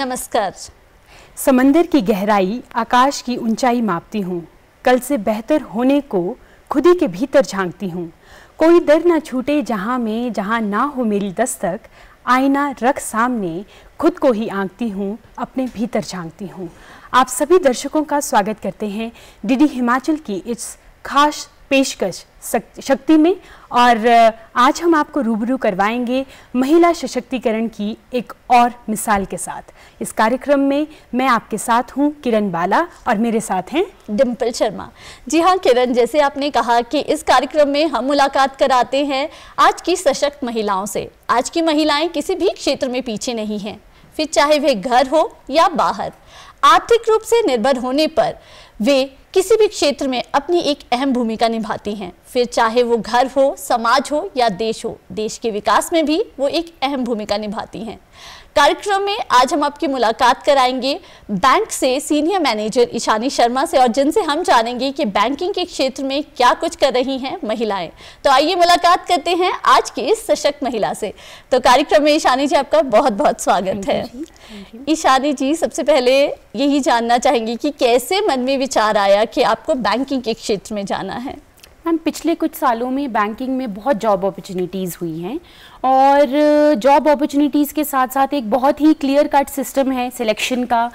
नमस्कार समंदर की गहराई आकाश की ऊंचाई मापती हूँ कल से बेहतर होने को खुद ही के भीतर झांकती हूँ कोई दर ना छूटे जहाँ में जहाँ ना हो मेरी दस्तक आईना रख सामने खुद को ही आंकती हूँ अपने भीतर झांकती हूँ आप सभी दर्शकों का स्वागत करते हैं डीडी हिमाचल की इस खास पेशकश शक्ति में और आज हम आपको रूबरू करवाएंगे महिला सशक्तिकरण की एक और मिसाल के साथ इस कार्यक्रम में मैं आपके साथ हूं किरण बाला और मेरे साथ हैं डिम्पल शर्मा जी हाँ किरण जैसे आपने कहा कि इस कार्यक्रम में हम मुलाकात कराते हैं आज की सशक्त महिलाओं से आज की महिलाएं किसी भी क्षेत्र में पीछे नहीं हैं फिर चाहे वे घर हो या बाहर आर्थिक रूप से निर्भर होने पर वे किसी भी क्षेत्र में अपनी एक अहम भूमिका निभाती हैं फिर चाहे वो घर हो समाज हो या देश हो देश के विकास में भी वो एक अहम भूमिका निभाती हैं कार्यक्रम में आज हम आपकी मुलाकात कराएंगे बैंक से सीनियर मैनेजर ईशानी शर्मा से और जिनसे हम जानेंगे कि बैंकिंग के क्षेत्र में क्या कुछ कर रही हैं महिलाएं तो आइए मुलाकात करते हैं आज की इस सशक्त महिला से तो कार्यक्रम में ईशानी जी आपका बहुत बहुत स्वागत है ईशानी जी सबसे पहले यही जानना चाहेंगे कि कैसे मन में विचार आया कि आपको बैंकिंग के क्षेत्र में जाना है मैम पिछले कुछ सालों में बैंकिंग में बहुत जॉब अपॉर्चुनिटीज़ हुई हैं और जॉब अपॉर्चुनिटीज़ के साथ साथ एक बहुत ही क्लियर कट सिस्टम है सिलेक्शन का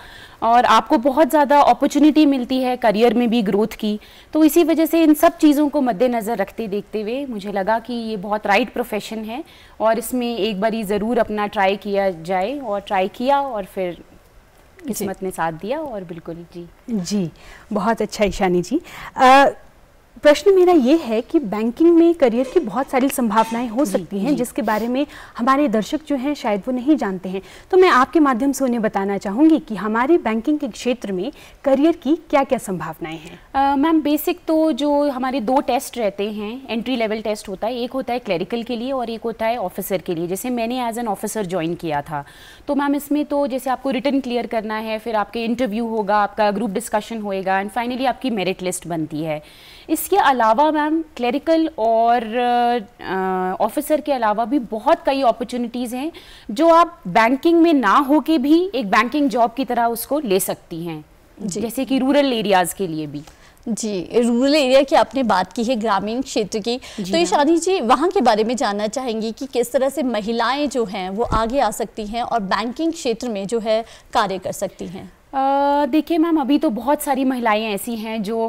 और आपको बहुत ज़्यादा अपॉर्चुनिटी मिलती है करियर में भी ग्रोथ की तो इसी वजह से इन सब चीज़ों को मद्देनज़र रखते देखते हुए मुझे लगा कि ये बहुत राइट प्रोफेशन है और इसमें एक बार ज़रूर अपना ट्राई किया जाए और ट्राई किया और फिर किस्मत ने साथ दिया और बिल्कुल जी जी बहुत अच्छा ईशानी जी आ, प्रश्न मेरा ये है कि बैंकिंग में करियर की बहुत सारी संभावनाएं हो सकती हैं जिसके बारे में हमारे दर्शक जो हैं शायद वो नहीं जानते हैं तो मैं आपके माध्यम से उन्हें बताना चाहूँगी कि हमारे बैंकिंग के क्षेत्र में करियर की क्या क्या संभावनाएं हैं मैम बेसिक तो जो हमारे दो टेस्ट रहते हैं एंट्री लेवल टेस्ट होता है एक होता है क्लरिकल के लिए और एक होता है ऑफिसर के लिए जैसे मैंने एज एन ऑफिसर ज्वाइन किया था तो मैम इसमें तो जैसे आपको रिटर्न क्लियर करना है फिर आपके इंटरव्यू होगा आपका ग्रुप डिस्कशन होएगा एंड फाइनली आपकी मेरिट लिस्ट बनती है इसके अलावा मैम क्लरिकल और ऑफिसर के अलावा भी बहुत कई अपॉर्चुनिटीज़ हैं जो आप बैंकिंग में ना हो के भी एक बैंकिंग जॉब की तरह उसको ले सकती हैं जैसे कि रूरल एरियाज़ के लिए भी जी रूरल एरिया की आपने बात की है ग्रामीण क्षेत्र की तो ईशानी जी वहाँ के बारे में जानना चाहेंगी कि किस तरह से महिलाएं जो हैं वो आगे आ सकती हैं और बैंकिंग क्षेत्र में जो है कार्य कर सकती हैं देखिए मैम अभी तो बहुत सारी महिलाएं ऐसी हैं जो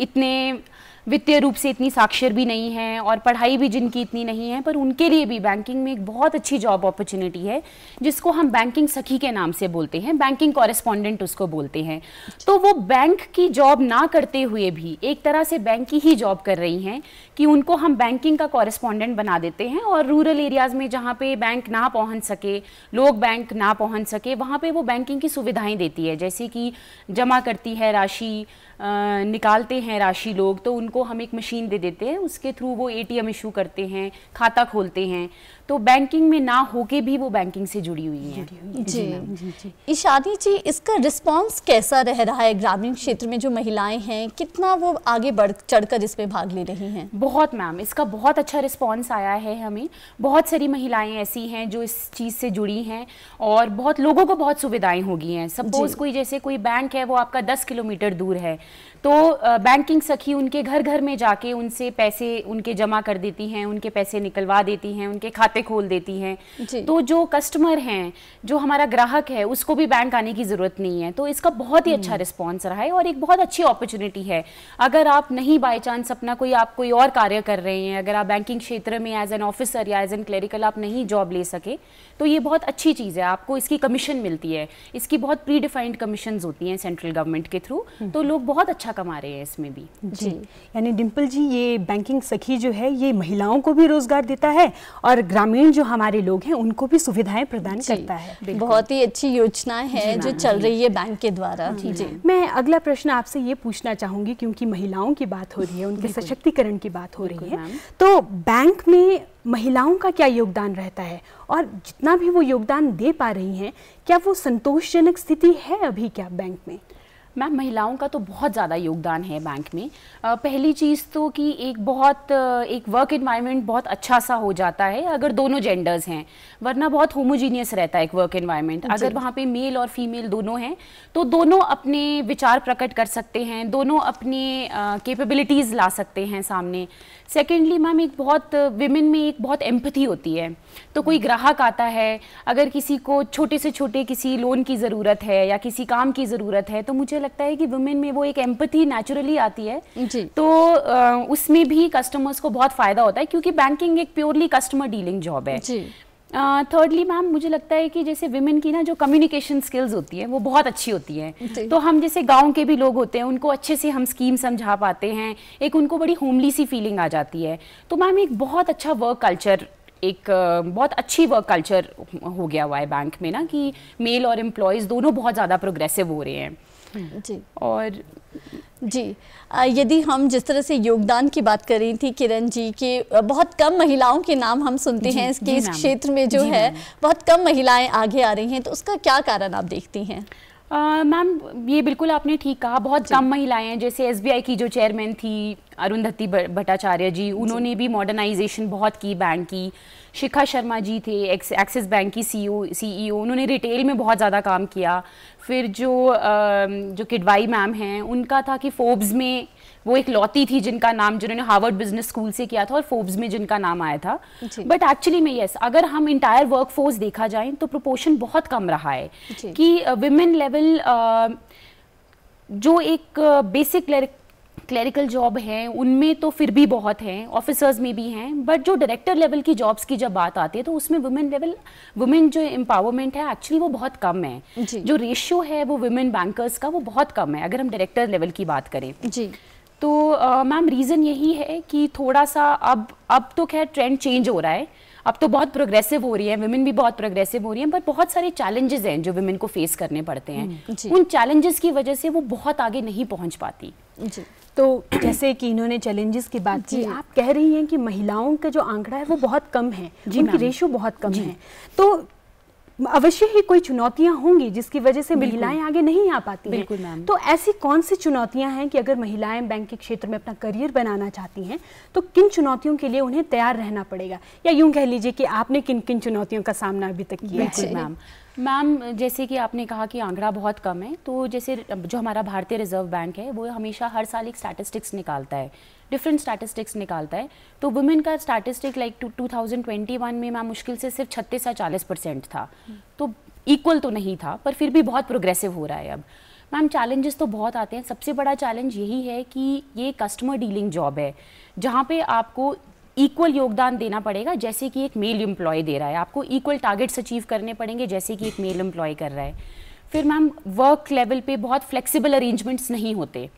इतने वित्तीय रूप से इतनी साक्षर भी नहीं है और पढ़ाई भी जिनकी इतनी नहीं है पर उनके लिए भी बैंकिंग में एक बहुत अच्छी जॉब अपॉर्चुनिटी है जिसको हम बैंकिंग सखी के नाम से बोलते हैं बैंकिंग कॉरेस्पॉन्डेंट उसको बोलते हैं तो वो बैंक की जॉब ना करते हुए भी एक तरह से बैंक की ही जॉब कर रही हैं कि उनको हम बैंकिंग का कॉरेस्पॉन्डेंट बना देते हैं और रूरल एरियाज़ में जहाँ पर बैंक ना पहुँच सके लोग बैंक ना पहुँच सके वहाँ पर वो बैंकिंग की सुविधाएँ देती है जैसे कि जमा करती है राशि निकालते हैं राशि लोग तो उनको हम एक मशीन दे देते हैं उसके थ्रू वो एटीएम इशू करते हैं खाता खोलते हैं तो बैंकिंग में ना होके भी वो बैंकिंग से जुड़ी हुई है जी, जी, इशादी जी इसका रिस्पांस कैसा रह रहा है ग्रामीण क्षेत्र में जो महिलाएं हैं कितना वो आगे बढ़ चढ़कर इसमें भाग ले रही हैं बहुत मैम इसका बहुत अच्छा रिस्पॉन्स आया है हमें बहुत सारी महिलाएं ऐसी हैं जो इस चीज़ से जुड़ी हैं और बहुत लोगों को बहुत सुविधाएं हो गई हैं सपोज कोई जैसे कोई बैंक है वो आपका दस किलोमीटर दूर है तो बैंकिंग सखी उनके घर घर में जाके उनसे पैसे उनके जमा कर देती हैं उनके पैसे निकलवा देती हैं उनके खाते खोल देती हैं तो जो कस्टमर हैं जो हमारा ग्राहक है उसको भी बैंक आने की ज़रूरत नहीं है तो इसका बहुत ही अच्छा रिस्पॉन्स हम्म। रहा है और एक बहुत अच्छी अपॉर्चुनिटी है अगर आप नहीं बाई चांस अपना कोई आप कोई और कार्य कर रहे हैं अगर आप बैंकिंग क्षेत्र में एज एन ऑफिसर या एज एन क्लरिकल आप नहीं जॉब ले सके तो ये बहुत अच्छी चीज़ है आपको इसकी कमीशन मिलती है इसकी बहुत प्री डिफाइंड कमीशन होती हैं सेंट्रल गवर्नमेंट के थ्रू तो हम्म। लोग बहुत अच्छा अच्छा कमा रहे हैं इसमें भी जी, जी। यानी डिम्पल जी ये बैंकिंग सखी जो है ये महिलाओं को भी रोजगार देता है और ग्रामीण जो हमारे लोग हैं उनको भी सुविधाएं प्रदान करता है बहुत ही अच्छी योजना है जो चल रही है बैंक के द्वारा हाँ, जी मैं अगला प्रश्न आपसे ये पूछना चाहूंगी क्योंकि महिलाओं की बात हो रही है उनके सशक्तिकरण की बात हो रही है तो बैंक में महिलाओं का क्या योगदान रहता है और जितना भी वो योगदान दे पा रही हैं क्या वो संतोषजनक स्थिति है अभी क्या बैंक में मैम महिलाओं का तो बहुत ज़्यादा योगदान है बैंक में पहली चीज़ तो कि एक बहुत एक वर्क इन्वायरमेंट बहुत अच्छा सा हो जाता है अगर दोनों जेंडर्स हैं वरना बहुत होमोजीनियस रहता है एक वर्क इन्वायरमेंट अगर वहाँ पे मेल और फीमेल दोनों हैं तो दोनों अपने विचार प्रकट कर सकते हैं दोनों अपने केपेबिलिटीज़ ला सकते हैं सामने सेकेंडली मैम एक बहुत विमेन में एक बहुत एम्पथी होती है तो कोई हम्म। ग्राहक आता है अगर किसी को छोटे से छोटे किसी लोन की ज़रूरत है या किसी काम की ज़रूरत है तो मुझे लगता है कि वुमेन में वो एक एम्पथी नेचुरली आती है जी. तो उसमें भी कस्टमर्स को बहुत फायदा होता है क्योंकि बैंकिंग एक प्योरली कस्टमर डीलिंग जॉब है थर्डली uh, मैम मुझे लगता है कि जैसे विमेन की ना जो कम्युनिकेशन स्किल्स होती है वो बहुत अच्छी होती है तो हम जैसे गांव के भी लोग होते हैं उनको अच्छे से हम स्कीम समझा पाते हैं एक उनको बड़ी होमली सी फीलिंग आ जाती है तो मैम एक बहुत अच्छा वर्क कल्चर एक बहुत अच्छी वर्क कल्चर हो गया हुआ है बैंक में ना कि मेल और एम्प्लॉयज़ दोनों बहुत ज़्यादा प्रोग्रेसिव हो रहे हैं जी और जी यदि हम जिस तरह से योगदान की बात कर रही थी किरण जी के बहुत कम महिलाओं के नाम हम सुनते हैं इसके इस क्षेत्र में जो है बहुत कम महिलाएं आगे आ रही हैं तो उसका क्या कारण आप देखती हैं मैम ये बिल्कुल आपने ठीक कहा बहुत कम महिलाएं हैं जैसे एसबीआई की जो चेयरमैन थी अरुंधति भट्टाचार्य जी उन्होंने भी मॉडर्नाइजेशन बहुत की बैंक की शिखा शर्मा जी थे एक्सिस बैंक की सीईओ सीईओ e e उन्होंने रिटेल में बहुत ज़्यादा काम किया फिर जो जो किडवाई मैम हैं उनका था कि फोर्ब्स में वो एक लौती थी जिनका नाम जिन्होंने हार्वर्ड बिजनेस स्कूल से किया था और फोर्ब्स में जिनका नाम आया था बट एक्चुअली में यस अगर हम इंटायर वर्कफोर्स देखा जाए तो प्रोपोर्शन बहुत कम रहा है कि वुमेन uh, लेवल uh, जो एक बेसिक क्लरिकल जॉब है उनमें तो फिर भी बहुत हैं ऑफिसर्स में भी हैं बट जो डायरेक्टर लेवल की जॉब्स की जब बात आती है तो उसमें वुमेन लेवल वुमेन जो एम्पावरमेंट है एक्चुअली वो बहुत कम है जो रेशियो है वो वुमेन बैंकर्स का वो बहुत कम है अगर हम डायरेक्टर लेवल की बात करें जी तो मैम रीज़न यही है कि थोड़ा सा अब अब तो खैर ट्रेंड चेंज हो रहा है अब तो बहुत प्रोग्रेसिव हो रही है वुमेन भी बहुत प्रोग्रेसिव हो रही है पर बहुत सारे चैलेंजेस हैं जो वुमेन को फेस करने पड़ते हैं हम्म, उन चैलेंजेस की वजह से वो बहुत आगे नहीं पहुंच पाती जी तो जैसे कि इन्होंने चैलेंजेस की बात की आप कह रही हैं कि महिलाओं का जो आंकड़ा है वो बहुत कम है जिनकी रेशो बहुत कम है तो अवश्य ही कोई चुनौतियां होंगी जिसकी वजह से महिलाएं आगे नहीं आ पाती बिल्कुल मैम तो ऐसी कौन सी चुनौतियां हैं कि अगर महिलाएं बैंक के क्षेत्र में अपना करियर बनाना चाहती हैं तो किन चुनौतियों के लिए उन्हें तैयार रहना पड़ेगा या यूं कह लीजिए कि आपने किन किन चुनौतियों का सामना अभी तक किया है मैम मैम जैसे कि आपने कहा कि आंकड़ा बहुत कम है तो जैसे जो हमारा भारतीय रिजर्व बैंक है वो हमेशा हर साल एक स्टैटिस्टिक्स निकालता है डिफरेंट स्टैटिस्टिक्स निकालता है तो वुमेन का statistic like two two thousand twenty one में मैम मुश्किल से सिर्फ छत्तीस या चालीस परसेंट था तो इक्वल तो नहीं था पर फिर भी बहुत प्रोग्रेसिव हो रहा है अब मैम चैलेंजेस तो बहुत आते हैं सबसे बड़ा चैलेंज यही है कि ये कस्टमर डीलिंग जॉब है जहाँ पे आपको इक्वल योगदान देना पड़ेगा जैसे कि एक मेल एम्प्लॉय दे रहा है आपको इक्वल टारगेट्स अचीव करने पड़ेंगे जैसे कि एक मेल एम्प्लॉय कर रहा है फिर मैम वर्क लेवल पे बहुत फ्लेक्सिबल अरेंजमेंट्स नहीं होते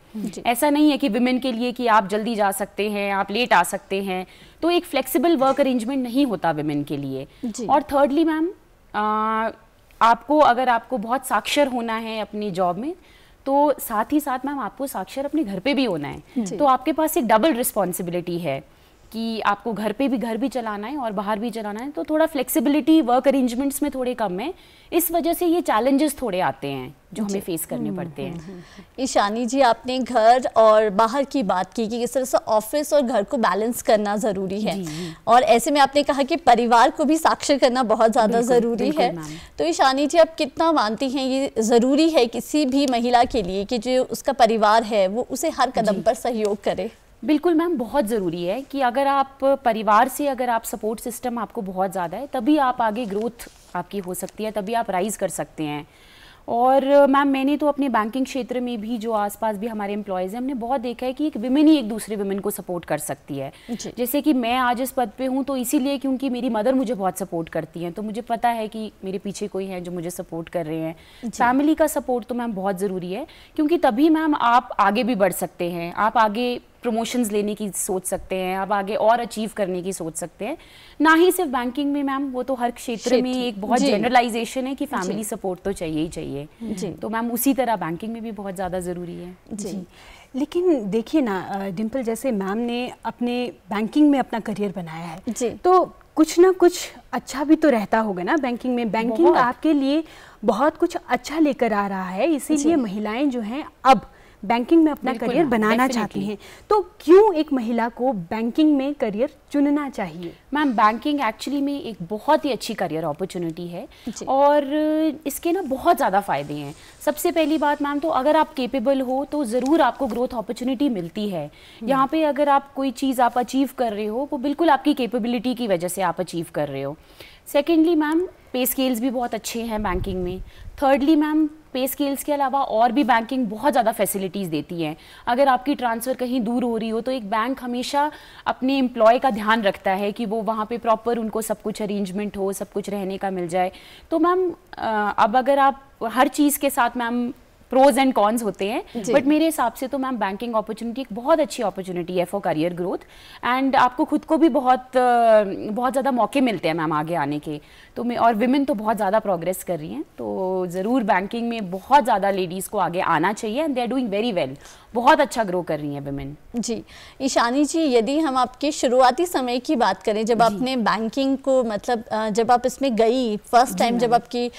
ऐसा नहीं है कि विमेन के लिए कि आप जल्दी जा सकते हैं आप लेट आ सकते हैं तो एक फ्लेक्सिबल वर्क अरेंजमेंट नहीं होता वुमेन के लिए और थर्डली मैम आपको अगर आपको बहुत साक्षर होना है अपनी जॉब में तो साथ ही साथ मैम आपको साक्षर अपने घर पे भी होना है तो आपके पास एक डबल रिस्पॉन्सिबिलिटी है कि आपको घर पे भी घर भी चलाना है और बाहर भी चलाना है तो थोड़ा फ्लेक्सिबिलिटी वर्क अरेंजमेंट्स में थोड़े कम है इस वजह से ये चैलेंजेस थोड़े आते हैं जो हमें फेस करने हम्म, पड़ते हैं हम्म, हम्म। ईशानी जी आपने घर और बाहर की बात की कि किस तरह से ऑफिस और घर को बैलेंस करना ज़रूरी है और ऐसे में आपने कहा कि परिवार को भी साक्षर करना बहुत ज़्यादा ज़रूरी है तो ईशानी जी आप कितना मानती हैं ये ज़रूरी है किसी भी महिला के लिए कि जो उसका परिवार है वो उसे हर कदम पर सहयोग करे बिल्कुल मैम बहुत ज़रूरी है कि अगर आप परिवार से अगर आप सपोर्ट सिस्टम आपको बहुत ज़्यादा है तभी आप आगे ग्रोथ आपकी हो सकती है तभी आप राइज़ कर सकते हैं और मैम मैंने तो अपने बैंकिंग क्षेत्र में भी जो आसपास भी हमारे एम्प्लॉयज़ हैं हमने बहुत देखा है कि एक विमेन ही एक दूसरे विमेन को सपोर्ट कर सकती है जैसे कि मैं आज इस पद पे हूँ तो इसीलिए क्योंकि मेरी मदर मुझे बहुत सपोर्ट करती हैं तो मुझे पता है कि मेरे पीछे कोई है जो मुझे सपोर्ट कर रहे हैं फैमिली का सपोर्ट तो मैम बहुत ज़रूरी है क्योंकि तभी मैम आप आगे भी बढ़ सकते हैं आप आगे प्रमोशंस लेने की सोच सकते हैं आप आगे और अचीव करने की सोच सकते हैं ना ही सिर्फ बैंकिंग में मैम वो तो हर क्षेत्र में एक बहुत जनरलाइजेशन है कि फैमिली सपोर्ट तो चाहिए ही चाहिए तो मैम उसी तरह बैंकिंग में भी बहुत ज़्यादा ज़रूरी है जी लेकिन देखिए ना डिम्पल जैसे मैम ने अपने बैंकिंग में अपना करियर बनाया है जी तो कुछ ना कुछ अच्छा भी तो रहता होगा ना बैंकिंग में बैंकिंग आपके लिए बहुत कुछ अच्छा लेकर आ रहा है इसीलिए महिलाएं जो हैं अब बैंकिंग में अपना करियर बनाना चाहती हैं तो क्यों एक महिला को बैंकिंग में करियर चुनना चाहिए मैम बैंकिंग एक्चुअली में एक बहुत ही अच्छी करियर अपॉर्चुनिटी है और इसके ना बहुत ज़्यादा फ़ायदे हैं सबसे पहली बात मैम तो अगर आप केपेबल हो तो ज़रूर आपको ग्रोथ अपॉर्चुनिटी मिलती है हम्म। यहाँ पे अगर आप कोई चीज़ आप अचीव कर रहे हो वो बिल्कुल आपकी केपेबिलिटी की वजह से आप अचीव कर रहे हो सेकेंडली मैम पे स्केल्स भी बहुत अच्छे हैं बैंकिंग में थर्डली मैम पे स्केल्स के अलावा और भी बैंकिंग बहुत ज़्यादा फैसिलिटीज़ देती हैं अगर आपकी ट्रांसफ़र कहीं दूर हो रही हो तो एक बैंक हमेशा अपने एम्प्लॉय का ध्यान रखता है कि वो वहाँ पे प्रॉपर उनको सब कुछ अरेंजमेंट हो सब कुछ रहने का मिल जाए तो मैम अब अगर आप हर चीज़ के साथ मैम प्रोज एंड कॉन्स होते हैं बट मेरे हिसाब से तो मैम बैंकिंग अपॉर्चुनिटी एक बहुत अच्छी अपॉर्चुनिटी है फॉर करियर ग्रोथ एंड आपको खुद को भी बहुत बहुत ज़्यादा मौके मिलते हैं मैम आगे आने के तो मैं और विमेन तो बहुत ज़्यादा प्रोग्रेस कर रही हैं तो ज़रूर बैंकिंग में बहुत ज़्यादा लेडीज़ को आगे आना चाहिए and they are doing very well बहुत अच्छा ग्रो कर रही है वेमेन जी ईशानी जी यदि हम आपके शुरुआती समय की बात करें जब आपने बैंकिंग को मतलब जब आप इसमें गई फर्स्ट टाइम जब आपकी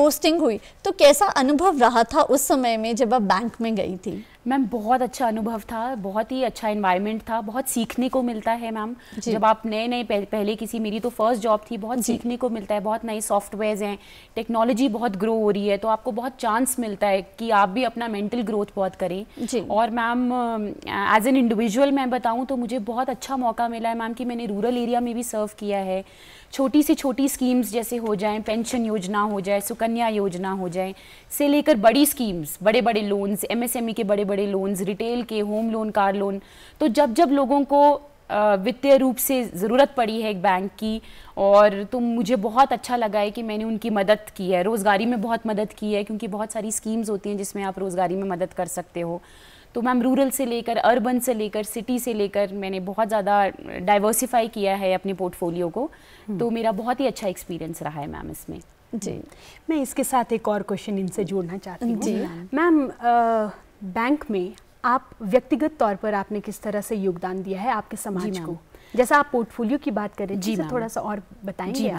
पोस्टिंग हुई तो कैसा अनुभव रहा था उस समय में जब आप बैंक में गई थी मैम बहुत अच्छा अनुभव था बहुत ही अच्छा इन्वायरमेंट था बहुत सीखने को मिलता है मैम जब आप नए नए पहले किसी मेरी तो फर्स्ट जॉब थी बहुत सीखने को मिलता है बहुत नए सॉफ्टवेयर्स हैं टेक्नोलॉजी बहुत ग्रो हो रही है तो आपको बहुत चांस मिलता है कि आप भी अपना मेंटल ग्रोथ बहुत करें और मैम एज एन इंडिविजुअल मैं बताऊँ तो मुझे बहुत अच्छा मौका मिला है मैम कि मैंने रूरल एरिया में भी सर्व किया है छोटी से छोटी स्कीम्स जैसे हो जाएं पेंशन योजना हो जाए सुकन्या योजना हो जाए से लेकर बड़ी स्कीम्स बड़े बड़े लोन्स एमएसएमई के बड़े बड़े लोन्स रिटेल के होम लोन कार लोन तो जब जब लोगों को वित्तीय रूप से ज़रूरत पड़ी है एक बैंक की और तो मुझे बहुत अच्छा लगा है कि मैंने उनकी मदद की है रोज़गारी में बहुत मदद की है क्योंकि बहुत सारी स्कीम्स होती हैं जिसमें आप रोज़गारी में मदद कर सकते हो तो मैम रूरल से लेकर अर्बन से लेकर सिटी से लेकर मैंने बहुत ज़्यादा डाइवर्सिफाई किया है अपने पोर्टफोलियो को हम्म। तो मेरा बहुत ही अच्छा एक्सपीरियंस रहा है मैम इसमें जी मैं इसके साथ एक और क्वेश्चन इनसे जोड़ना चाहती हूँ जी मैम बैंक में आप व्यक्तिगत तौर पर आपने किस तरह से योगदान दिया है आपके समाज को जैसा आप पोर्टफोलियो की बात करें जी थोड़ा सा और बताएं जी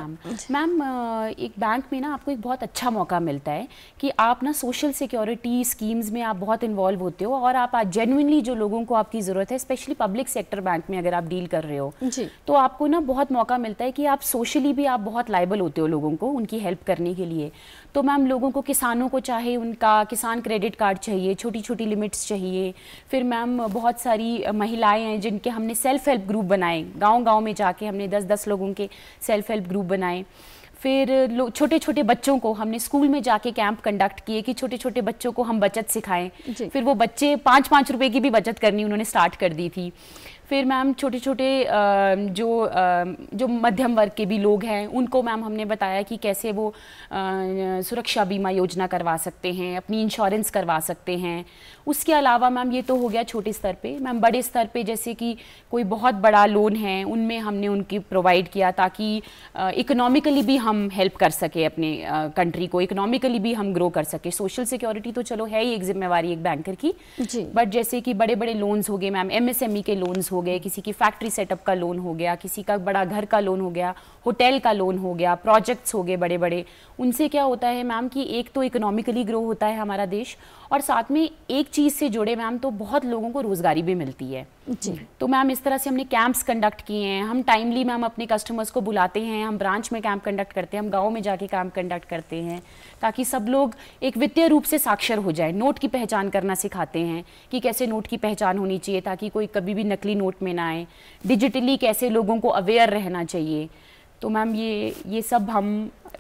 मैम मैम एक बैंक में ना आपको एक बहुत अच्छा मौका मिलता है कि आप ना सोशल सिक्योरिटी स्कीम्स में आप बहुत इन्वॉल्व होते हो और आप जेनुनली जो लोगों को आपकी ज़रूरत है स्पेशली पब्लिक सेक्टर बैंक में अगर आप डील कर रहे हो जी तो आपको ना बहुत मौका मिलता है कि आप सोशली भी आप बहुत लाइबल होते हो लोगों को उनकी हेल्प करने के लिए तो मैम लोगों को किसानों को चाहे उनका किसान क्रेडिट कार्ड चाहिए छोटी छोटी लिमिट्स चाहिए फिर मैम बहुत सारी महिलाएं हैं जिनके हमने सेल्फ हेल्प ग्रुप बनाए बनाई गांव-गांव में जाके हमने दस दस लोगों के सेल्फ हेल्प ग्रुप बनाए फिर छोटे छोटे बच्चों को हमने स्कूल में जाके कैंप कंडक्ट किए कि छोटे छोटे बच्चों को हम बचत सिखाएं फिर वो बच्चे पाँच पाँच रुपए की भी बचत करनी उन्होंने स्टार्ट कर दी थी फिर मैम छोटे छोटे जो जो मध्यम वर्ग के भी लोग हैं उनको मैम हमने बताया कि कैसे वो सुरक्षा बीमा योजना करवा सकते हैं अपनी इंश्योरेंस करवा सकते हैं उसके अलावा मैम ये तो हो गया छोटे स्तर पे मैम बड़े स्तर पे जैसे कि कोई बहुत बड़ा लोन है उनमें हमने उनकी प्रोवाइड किया ताकि इकोनॉमिकली भी हम हेल्प कर सकें अपने कंट्री को इकोनॉमिकली भी हम ग्रो कर सकें सोशल सिक्योरिटी तो चलो है ही एक जिम्मेवारी एक बैंकर की बट जैसे कि बड़े बड़े लोन्स हो गए मैम एम e के लोन्स हो गए किसी की फैक्ट्री सेटअप का लोन हो गया किसी का बड़ा घर का लोन हो गया होटल का लोन हो गया प्रोजेक्ट्स हो गए बड़े बड़े उनसे क्या होता है मैम कि एक तो इकोनॉमिकली ग्रो होता है हमारा देश और साथ में एक चीज़ से जुड़े मैम तो बहुत लोगों को रोज़गारी भी मिलती है जी तो मैम इस तरह से हमने कैंप्स कंडक्ट किए हैं हम टाइमली मैम अपने कस्टमर्स को बुलाते हैं हम ब्रांच में कैंप कंडक्ट करते हैं हम गाँव में जाके कैंप कंडक्ट करते हैं ताकि सब लोग एक वित्तीय रूप से साक्षर हो जाए नोट की पहचान करना सिखाते हैं कि कैसे नोट की पहचान होनी चाहिए ताकि कोई कभी भी नकली नोट में ना आए डिजिटली कैसे लोगों को अवेयर रहना चाहिए तो मैम ये ये सब हम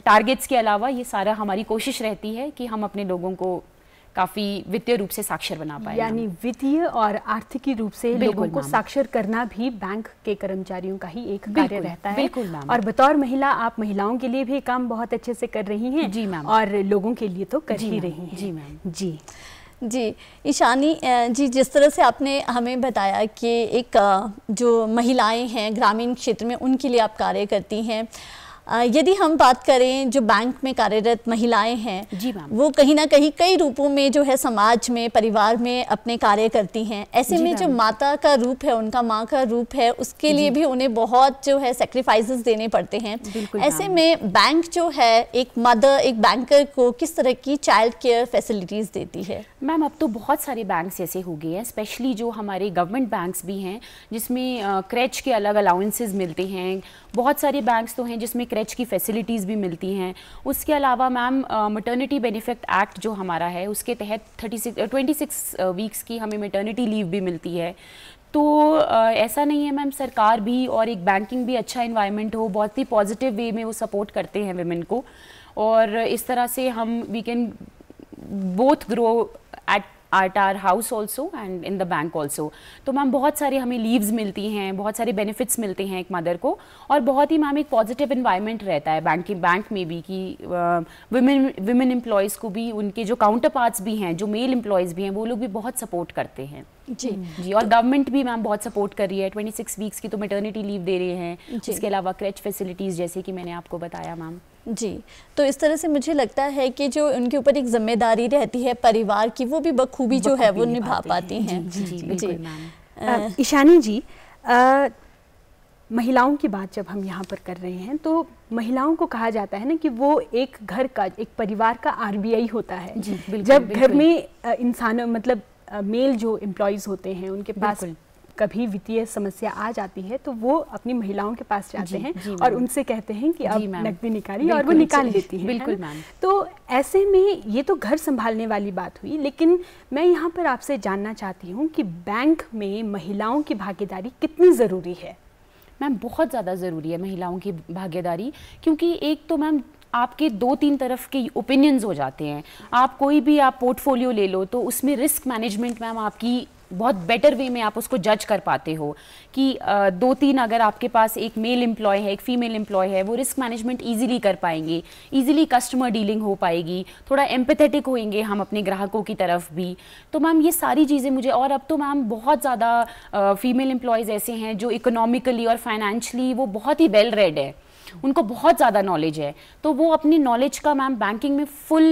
टारगेट्स के अलावा ये सारा हमारी कोशिश रहती है कि हम अपने लोगों को काफी वित्तीय रूप से साक्षर बना पाए यानी वित्तीय और आर्थिक रूप से लोगों को साक्षर करना भी बैंक के कर्मचारियों का ही एक कार्य रहता है बिल्कुल और बतौर महिला आप महिलाओं के लिए भी काम बहुत अच्छे से कर रही हैं जी मैम और लोगों के लिए तो कर ही रही हैं जी मैम जी जी ईशानी जी जिस तरह से आपने हमें बताया कि एक जो महिलाएं हैं ग्रामीण क्षेत्र में उनके लिए आप कार्य करती हैं यदि हम बात करें जो बैंक में कार्यरत महिलाएं हैं वो कहीं ना कहीं कई रूपों में जो है समाज में परिवार में अपने कार्य करती हैं ऐसे में जो माता का रूप है उनका माँ का रूप है उसके लिए भी उन्हें बहुत जो है सेक्रीफाइसेस देने पड़ते हैं ऐसे में बैंक जो है एक मदर एक बैंकर को किस तरह की चाइल्ड केयर फैसिलिटीज़ देती है मैम अब तो बहुत सारे बैंक ऐसे हो गए हैं स्पेशली जो हमारे गवर्नमेंट बैंक भी हैं जिसमें क्रेच के अलग अलाउंसेज मिलते हैं बहुत सारे बैंक तो हैं जिसमें क्रेच की फैसिलिटीज़ भी मिलती हैं उसके अलावा मैम मटर्निटी बेनिफिट एक्ट जो हमारा है उसके तहत thirty six twenty six weeks की हमें मटर्निटी लीव भी मिलती है तो ऐसा नहीं है मैम सरकार भी और एक बैंकिंग भी अच्छा इन्वायरमेंट हो बहुत ही पॉजिटिव वे में वो सपोर्ट करते हैं वेमेन को और इस तरह से हम we can both grow at our house also and in the bank also तो मैम बहुत सारे हमें लीव्स मिलती हैं बहुत सारे बेनिफिट्स मिलते हैं एक मदर को और बहुत ही मैम एक पॉजिटिव इन्वायरमेंट रहता है बैंक बैंक में भी कि वुमेन वुमेन एम्प्लॉयज़ को भी उनके जो काउंटर पार्ट्स भी हैं जो मेल एम्प्लॉयज़ भी हैं वो लोग भी बहुत सपोर्ट करते हैं जी जी और गवर्नमेंट भी मैम बहुत सपोर्ट कर रही है ट्वेंटी सिक्स वीक्स की तो मेटर्निटी लीव दे रहे हैं इसके अलावा क्रेच फैसिलिटीज़ जैसे कि मैंने आपको बताया मैम जी तो इस तरह से मुझे लगता है कि जो उनके ऊपर एक जिम्मेदारी रहती है परिवार की वो भी बखूबी जो है वो निभा पाती हैं जी, ईशानी जी महिलाओं की बात जब हम यहाँ पर कर रहे हैं तो महिलाओं को कहा जाता है ना कि वो एक घर का एक परिवार का आरबीआई होता है जी, बिल्कुल, जब बिल्कुल। घर में इंसानों मतलब मेल जो एम्प्लॉयज़ होते हैं उनके पास कभी वित्तीय समस्या आ जाती है तो वो अपनी महिलाओं के पास जाते हैं और उनसे कहते हैं कि आप नकदी निकाली और वो निकाल लेती है बिल्कुल मैम तो ऐसे में ये तो घर संभालने वाली बात हुई लेकिन मैं यहाँ पर आपसे जानना चाहती हूँ कि बैंक में महिलाओं की भागीदारी कितनी ज़रूरी है मैम बहुत ज़्यादा ज़रूरी है महिलाओं की भागीदारी क्योंकि एक तो मैम आपके दो तीन तरफ के ओपिनियंस हो जाते हैं आप कोई भी आप पोर्टफोलियो ले लो तो उसमें रिस्क मैनेजमेंट मैम आपकी बहुत बेटर वे में आप उसको जज कर पाते हो कि दो तीन अगर आपके पास एक मेल एम्प्लॉय है एक फीमेल एम्प्लॉय है वो रिस्क मैनेजमेंट ईजिली कर पाएंगे इजीली कस्टमर डीलिंग हो पाएगी थोड़ा एम्पथेटिक होंगे हम अपने ग्राहकों की तरफ भी तो मैम ये सारी चीज़ें मुझे और अब तो मैम बहुत ज़्यादा फीमेल एम्प्लॉयज़ ऐसे हैं जो इकोनॉमिकली और फाइनेंशली वो बहुत ही वेल रेड है उनको बहुत ज़्यादा नॉलेज है तो वो अपनी नॉलेज का मैम बैंकिंग में फुल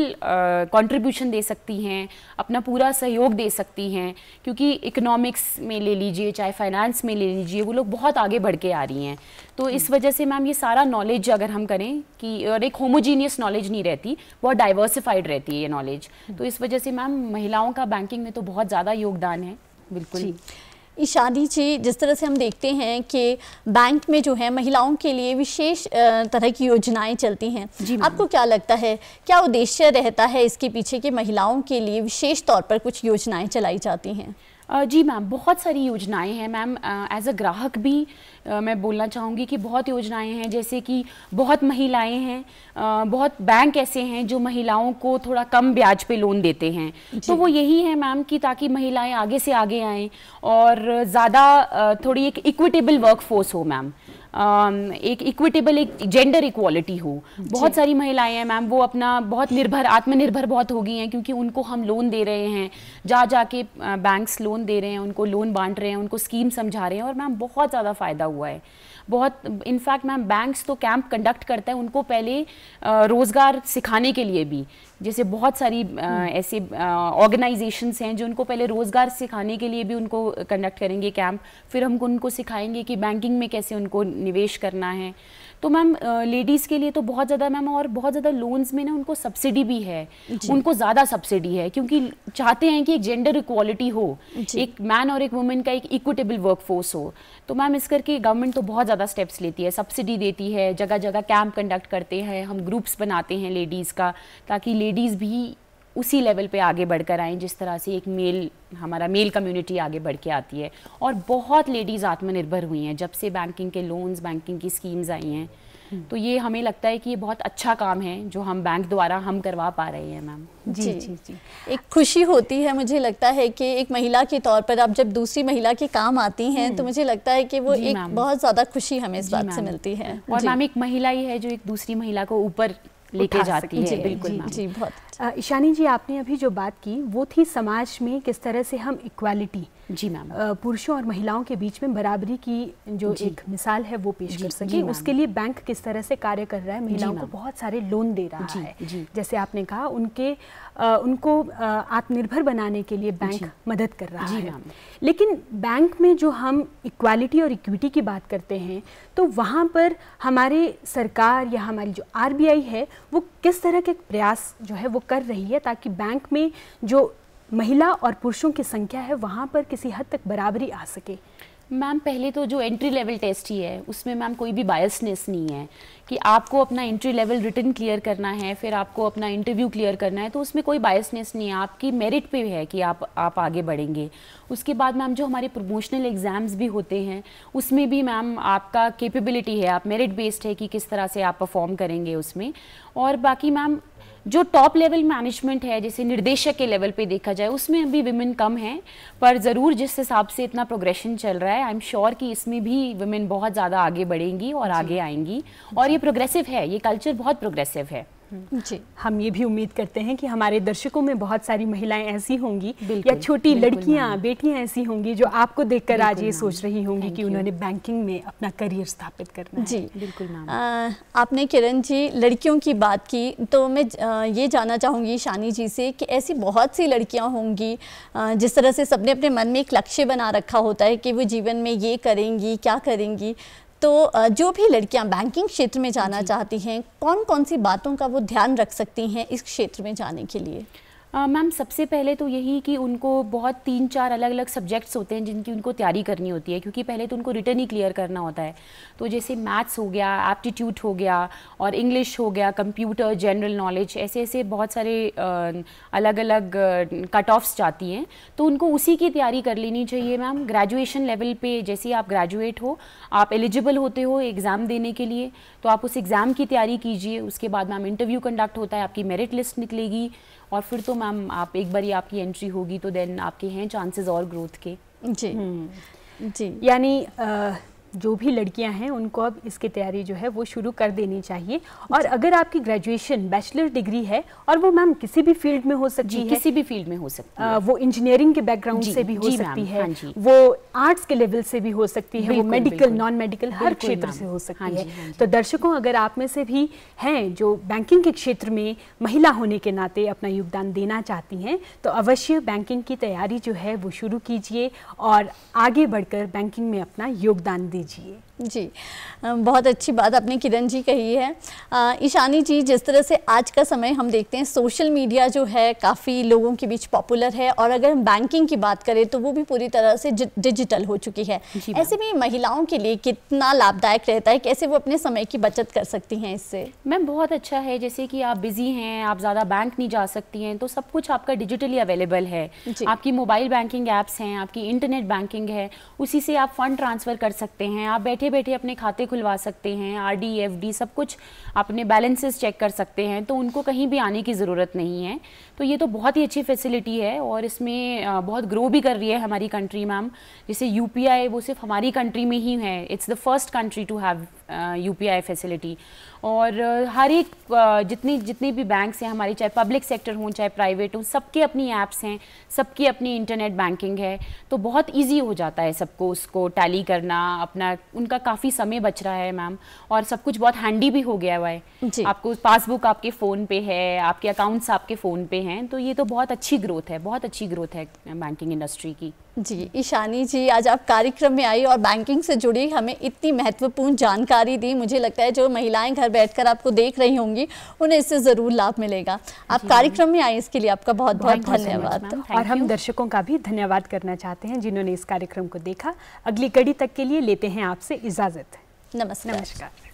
कंट्रीब्यूशन दे सकती हैं अपना पूरा सहयोग दे सकती हैं क्योंकि इकोनॉमिक्स में ले लीजिए चाहे फाइनेंस में ले लीजिए वो लोग बहुत आगे बढ़ के आ रही हैं तो इस वजह से मैम ये सारा नॉलेज अगर हम करें कि और एक होमोजीनियस नॉलेज नहीं रहती बहुत डाइवर्सिफाइड रहती है ये नॉलेज हम्म। तो इस वजह से मैम महिलाओं का बैंकिंग में तो बहुत ज़्यादा योगदान है बिल्कुल शादी जी जिस तरह से हम देखते हैं कि बैंक में जो है महिलाओं के लिए विशेष तरह की योजनाएं चलती हैं आपको क्या लगता है क्या उद्देश्य रहता है इसके पीछे कि महिलाओं के लिए विशेष तौर पर कुछ योजनाएं चलाई जाती हैं जी मैम बहुत सारी योजनाएं हैं मैम एज अ ग्राहक भी आ, मैं बोलना चाहूँगी कि बहुत योजनाएं हैं जैसे कि बहुत महिलाएं हैं आ, बहुत बैंक ऐसे हैं जो महिलाओं को थोड़ा कम ब्याज पे लोन देते हैं तो वो यही है मैम कि ताकि महिलाएं आगे से आगे आएँ और ज़्यादा थोड़ी एक इक्विटेबल फोर्स हो मैम एक इक्विटेबल एक जेंडर इक्वालिटी हो बहुत सारी महिलाएं हैं मैम वो अपना बहुत निर्भर आत्मनिर्भर बहुत हो गई हैं क्योंकि उनको हम लोन दे रहे हैं जा जाके बैंक्स लोन दे रहे हैं उनको लोन बांट रहे हैं उनको स्कीम समझा रहे हैं और मैम बहुत ज़्यादा फ़ायदा हुआ है बहुत इनफैक्ट मैम बैंक्स तो कैंप कंडक्ट करते हैं उनको पहले रोज़गार सिखाने के लिए भी जैसे बहुत सारी हम्म। ऐसे ऑर्गेनाइजेशंस हैं जो उनको पहले रोज़गार सिखाने के लिए भी उनको कंडक्ट करेंगे कैंप फिर हम उनको सिखाएंगे कि बैंकिंग में कैसे उनको निवेश करना है तो मैम लेडीज़ के लिए तो बहुत ज़्यादा मैम और बहुत ज़्यादा लोन्स में ना उनको सब्सिडी भी है उनको ज़्यादा सब्सिडी है क्योंकि चाहते हैं कि एक जेंडर इक्वालिटी हो एक मैन और एक वुमेन का एक इक्विटेबल वर्कफोर्स हो तो मैम इस करके गवर्नमेंट तो बहुत ज़्यादा स्टेप्स लेती है सब्सिडी देती है जगह जगह कैंप कंडक्ट करते हैं हम ग्रुप्स बनाते हैं लेडीज़ का ताकि लेडीज़ भी उसी लेवल पे आगे बढ़कर आएं जिस तरह से एक मेल हमारा मेल कम्युनिटी आगे बढ़ के आती है और बहुत लेडीज़ आत्मनिर्भर हुई हैं जब से बैंकिंग के लोन्स बैंकिंग की स्कीम्स आई हैं हम्म। तो ये हमें लगता है कि ये बहुत अच्छा काम है जो हम बैंक द्वारा हम करवा पा रहे हैं मैम जी, जी जी जी एक खुशी होती है मुझे लगता है कि एक महिला के तौर पर आप जब दूसरी महिला के काम आती हैं हम्म। तो मुझे लगता है कि वो एक बहुत ज़्यादा खुशी हमें इस बात से मिलती है और मैम एक महिला ही है जो एक दूसरी महिला को ऊपर लेके जाती है बिल्कुल जी, जी बहुत ईशानी जी आपने अभी जो बात की वो थी समाज में किस तरह से हम इक्वालिटी जी मैम पुरुषों और महिलाओं के बीच में बराबरी की जो एक मिसाल है वो पेश कर सके उसके लिए बैंक किस तरह से कार्य कर रहा है महिलाओं को बहुत सारे लोन दे रहा है जैसे आपने कहा उनके आ, उनको आत्मनिर्भर बनाने के लिए बैंक मदद कर रहा है लेकिन बैंक में जो हम इक्वालिटी और इक्विटी की बात करते हैं तो वहाँ पर हमारे सरकार या हमारी जो आर है वो किस तरह के प्रयास जो है वो कर रही है ताकि बैंक में जो महिला और पुरुषों की संख्या है वहाँ पर किसी हद तक बराबरी आ सके मैम पहले तो जो एंट्री लेवल टेस्ट ही है उसमें मैम कोई भी बायसनेस नहीं है कि आपको अपना एंट्री लेवल रिटर्न क्लियर करना है फिर आपको अपना इंटरव्यू क्लियर करना है तो उसमें कोई बायसनेस नहीं है आपकी मेरिट पे है कि आप आप आगे बढ़ेंगे उसके बाद मैम जो हमारे प्रमोशनल एग्ज़ाम्स भी होते हैं उसमें भी मैम आपका कैपेबिलिटी है आप मेरिट बेस्ड है कि किस तरह से आप परफॉर्म करेंगे उसमें और बाकी मैम जो टॉप लेवल मैनेजमेंट है जैसे निर्देशक के लेवल पे देखा जाए उसमें अभी विमेन कम हैं पर ज़रूर जिस हिसाब से इतना प्रोग्रेशन चल रहा है आई एम श्योर कि इसमें भी विमेन बहुत ज़्यादा आगे बढ़ेंगी और आगे आएंगी और ये प्रोग्रेसिव है ये कल्चर बहुत प्रोग्रेसिव है जी हम ये भी उम्मीद करते हैं कि हमारे दर्शकों में बहुत सारी महिलाएं ऐसी होंगी या छोटी लड़कियां बेटियां ऐसी होंगी जो आपको देखकर आज ये सोच रही होंगी कि उन्होंने बैंकिंग में अपना करियर स्थापित करना जी बिल्कुल आपने किरण जी लड़कियों की बात की तो मैं ये जानना चाहूंगी शानी जी से कि ऐसी बहुत सी लड़कियाँ होंगी जिस तरह से सबने अपने मन में एक लक्ष्य बना रखा होता है कि वो जीवन में ये करेंगी क्या करेंगी तो जो भी लड़कियां बैंकिंग क्षेत्र में जाना चाहती हैं कौन कौन सी बातों का वो ध्यान रख सकती हैं इस क्षेत्र में जाने के लिए मैम सबसे पहले तो यही कि उनको बहुत तीन चार अलग अलग सब्जेक्ट्स होते हैं जिनकी उनको तैयारी करनी होती है क्योंकि पहले तो उनको रिटर्न ही क्लियर करना होता है तो जैसे मैथ्स हो गया एप्टीट्यूड हो गया और इंग्लिश हो गया कंप्यूटर जनरल नॉलेज ऐसे ऐसे बहुत सारे अलग अलग कट ऑफ्स जाती हैं तो उनको उसी की तैयारी कर लेनी चाहिए मैम ग्रेजुएशन लेवल पर जैसे आप ग्रेजुएट हो आप एलिजिबल होते हो एग्ज़ाम देने के लिए तो आप उस एग्ज़ाम की तैयारी कीजिए उसके बाद मैम इंटरव्यू कंडक्ट होता है आपकी मेरिट लिस्ट निकलेगी और फिर तो मैम आप एक बार आपकी एंट्री होगी तो देन आपके हैं चांसेस और ग्रोथ के जी हम्म। जी यानी जो भी लड़कियां हैं उनको अब इसकी तैयारी जो है वो शुरू कर देनी चाहिए और अगर आपकी ग्रेजुएशन बैचलर डिग्री है और वो मैम किसी भी फील्ड में हो सकती है किसी भी फील्ड में हो सकती है वो इंजीनियरिंग के बैकग्राउंड हाँ से भी हो सकती है वो आर्ट्स के लेवल से भी हो सकती है वो मेडिकल नॉन मेडिकल हर क्षेत्र से हो सकती हाँ है हाँ तो दर्शकों अगर आप में से भी हैं जो बैंकिंग के क्षेत्र में महिला होने के नाते अपना योगदान देना चाहती हैं तो अवश्य बैंकिंग की तैयारी जो है वो शुरू कीजिए और आगे बढ़कर बैंकिंग में अपना योगदान दीजिए दीजिए जी बहुत अच्छी बात आपने किरण जी कही है ईशानी जी जिस तरह से आज का समय हम देखते हैं सोशल मीडिया जो है काफ़ी लोगों के बीच पॉपुलर है और अगर हम बैंकिंग की बात करें तो वो भी पूरी तरह से डिजिटल हो चुकी है ऐसे में महिलाओं के लिए कितना लाभदायक रहता है कैसे वो अपने समय की बचत कर सकती हैं इससे मैम बहुत अच्छा है जैसे कि आप बिज़ी हैं आप ज़्यादा बैंक नहीं जा सकती हैं तो सब कुछ आपका डिजिटली अवेलेबल है आपकी मोबाइल बैंकिंग ऐप्स हैं आपकी इंटरनेट बैंकिंग है उसी से आप फ़ंड ट्रांसफ़र कर सकते हैं आप बैठे बैठे बैठे अपने खाते खुलवा सकते हैं आर डी एफ डी सब कुछ अपने बैलेंसेस चेक कर सकते हैं तो उनको कहीं भी आने की ज़रूरत नहीं है तो ये तो बहुत ही अच्छी फैसिलिटी है और इसमें बहुत ग्रो भी कर रही है हमारी कंट्री मैम जैसे यू वो सिर्फ हमारी कंट्री में ही है it's the first country to have I facility और हर एक जितनी जितनी भी बैंक्स हैं हमारे चाहे पब्लिक सेक्टर हों चाहे प्राइवेट हों सबके अपनी ऐप्स हैं सबकी अपनी इंटरनेट बैंकिंग है तो बहुत इजी हो जाता है सबको उसको टैली करना अपना उनका काफ़ी समय बच रहा है मैम और सब कुछ बहुत हैंडी भी हो गया हुआ है आपको पासबुक आपके फ़ोन पे है आपके अकाउंट्स आपके फ़ोन पे हैं तो ये तो बहुत अच्छी ग्रोथ है बहुत अच्छी ग्रोथ है बैंकिंग इंडस्ट्री की जी ईशानी जी आज आप कार्यक्रम में आई और बैंकिंग से जुड़ी हमें इतनी महत्वपूर्ण जानकारी जानकारी दी मुझे लगता है जो महिलाएं घर बैठकर आपको देख रही होंगी उन्हें इससे ज़रूर लाभ मिलेगा आप कार्यक्रम में आए इसके लिए आपका बहुत बहुत धन्यवाद और हम दर्शकों का भी धन्यवाद करना चाहते हैं जिन्होंने इस कार्यक्रम को देखा अगली कड़ी तक के लिए लेते हैं आपसे इजाज़त नमस्कार